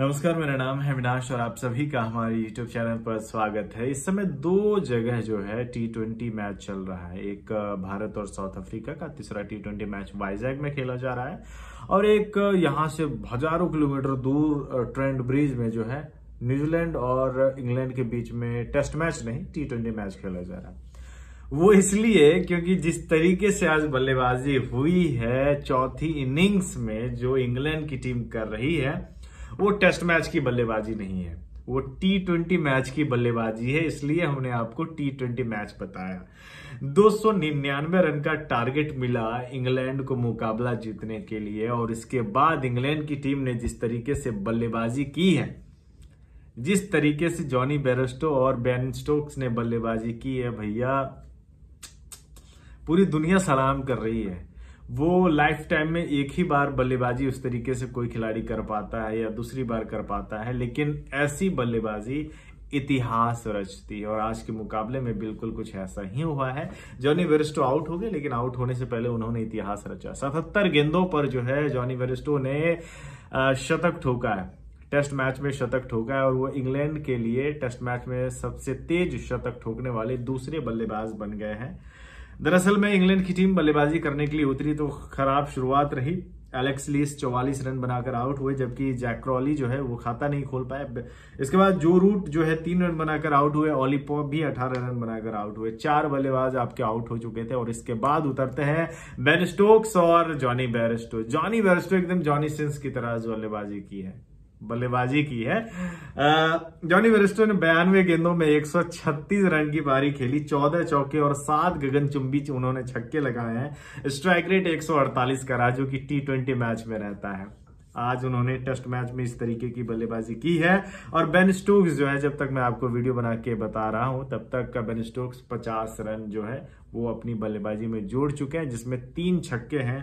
नमस्कार मेरा नाम है विनाश और आप सभी का हमारे यूट्यूब चैनल पर स्वागत है इस समय दो जगह जो है टी ट्वेंटी मैच चल रहा है एक भारत और साउथ अफ्रीका का तीसरा टी ट्वेंटी मैच वाइजैग में खेला जा रहा है और एक यहां से हजारों किलोमीटर दूर ट्रेंड ब्रिज में जो है न्यूजीलैंड और इंग्लैंड के बीच में टेस्ट मैच नहीं टी ट्वेंटी मैच खेला जा रहा है वो इसलिए क्योंकि जिस तरीके से आज बल्लेबाजी हुई है चौथी इनिंग्स में जो इंग्लैंड की टीम कर रही है वो टेस्ट मैच की बल्लेबाजी नहीं है वो टी ट्वेंटी मैच की बल्लेबाजी है इसलिए हमने आपको टी ट्वेंटी मैच बताया 299 रन का टारगेट मिला इंग्लैंड को मुकाबला जीतने के लिए और इसके बाद इंग्लैंड की टीम ने जिस तरीके से बल्लेबाजी की है जिस तरीके से जॉनी बेरस्टो और बेन स्टोक्स ने बल्लेबाजी की है भैया पूरी दुनिया सलाम कर रही है वो लाइफ टाइम में एक ही बार बल्लेबाजी उस तरीके से कोई खिलाड़ी कर पाता है या दूसरी बार कर पाता है लेकिन ऐसी बल्लेबाजी इतिहास रचती है और आज के मुकाबले में बिल्कुल कुछ ऐसा ही हुआ है जॉनी वेरिस्टो आउट हो गए लेकिन आउट होने से पहले उन्होंने इतिहास रचा सतहत्तर गेंदों पर जो है जॉनी वेरिस्टो ने शतक ठोका है टेस्ट मैच में शतक ठोका है और वो इंग्लैंड के लिए टेस्ट मैच में सबसे तेज शतक ठोकने वाले दूसरे बल्लेबाज बन गए हैं दरअसल में इंग्लैंड की टीम बल्लेबाजी करने के लिए उतरी तो खराब शुरुआत रही एलेक्स लीस चौवालीस रन बनाकर आउट हुए जबकि जैक्रॉली जो है वो खाता नहीं खोल पाए इसके बाद जो रूट जो है तीन रन बनाकर आउट हुए ऑलीपॉप भी अठारह रन बनाकर आउट हुए चार बल्लेबाज आपके आउट हो चुके थे और इसके बाद उतरते हैं बेन स्टोक्स और जॉनी बैरिस्टो जॉनी बैरिस्टो एकदम जॉनी सिंस की तरह बल्लेबाजी की है बल्लेबाजी की है जॉनी वेरिस्टो ने बयानवे गेंदों में 136 रन की पारी खेली 14 चौके और सात गगनचुंबी उन्होंने छक्के लगाए हैं स्ट्राइक रेट 148 का रहा जो कि टी ट्वेंटी मैच में रहता है आज उन्होंने टेस्ट मैच में इस तरीके की बल्लेबाजी की है और बेन स्टोक्स जो है जब तक मैं आपको वीडियो बना के बता रहा हूं तब तक का बेन स्टोक्स 50 रन जो है वो अपनी बल्लेबाजी में जोड़ चुके हैं जिसमें तीन छक्के हैं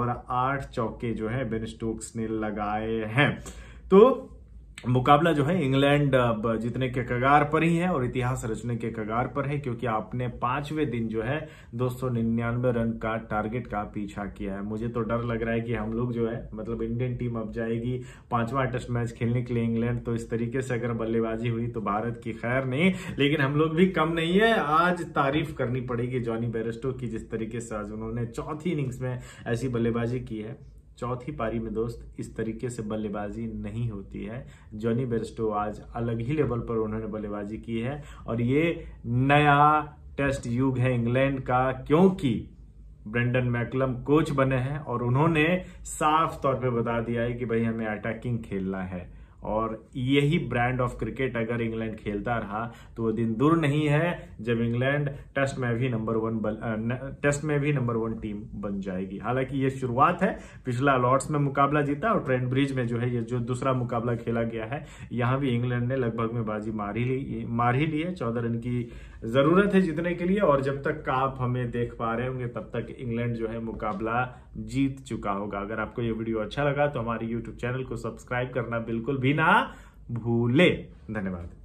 और आठ चौके जो है बेन स्टोक्स ने लगाए हैं तो मुकाबला जो है इंग्लैंड जीतने के कगार पर ही है और इतिहास रचने के कगार पर है क्योंकि आपने पांचवें दिन जो है 299 रन का टारगेट का पीछा किया है मुझे तो डर लग रहा है कि हम लोग जो है मतलब इंडियन टीम अब जाएगी पांचवा टेस्ट मैच खेलने के लिए इंग्लैंड तो इस तरीके से अगर बल्लेबाजी हुई तो भारत की खैर नहीं लेकिन हम लोग भी कम नहीं है आज तारीफ करनी पड़ेगी जॉनी बेरेस्टो की जिस तरीके से आज उन्होंने चौथी इनिंग्स में ऐसी बल्लेबाजी की है चौथी पारी में दोस्त इस तरीके से बल्लेबाजी नहीं होती है जॉनी बेरस्टो आज अलग ही लेवल पर उन्होंने बल्लेबाजी की है और ये नया टेस्ट युग है इंग्लैंड का क्योंकि ब्रेंडन मैकलम कोच बने हैं और उन्होंने साफ तौर पे बता दिया है कि भाई हमें अटैकिंग खेलना है और यही ब्रांड ऑफ क्रिकेट अगर इंग्लैंड खेलता रहा तो वो दिन दूर नहीं है जब इंग्लैंड टेस्ट में भी नंबर वन बन टेस्ट में भी नंबर वन टीम बन जाएगी हालांकि ये शुरुआत है पिछला लॉर्ड्स में मुकाबला जीता और ट्रेंड ब्रिज में जो है ये जो दूसरा मुकाबला खेला गया है यहां भी इंग्लैंड ने लगभग में बाजी मार ही ली मार ही ली है चौदह रन की जरूरत है जीतने के लिए और जब तक आप हमें देख पा रहे होंगे तब तक इंग्लैंड जो है मुकाबला जीत चुका होगा अगर आपको ये वीडियो अच्छा लगा तो हमारे यूट्यूब चैनल को सब्सक्राइब करना बिल्कुल भी भी ना भूले धन्यवाद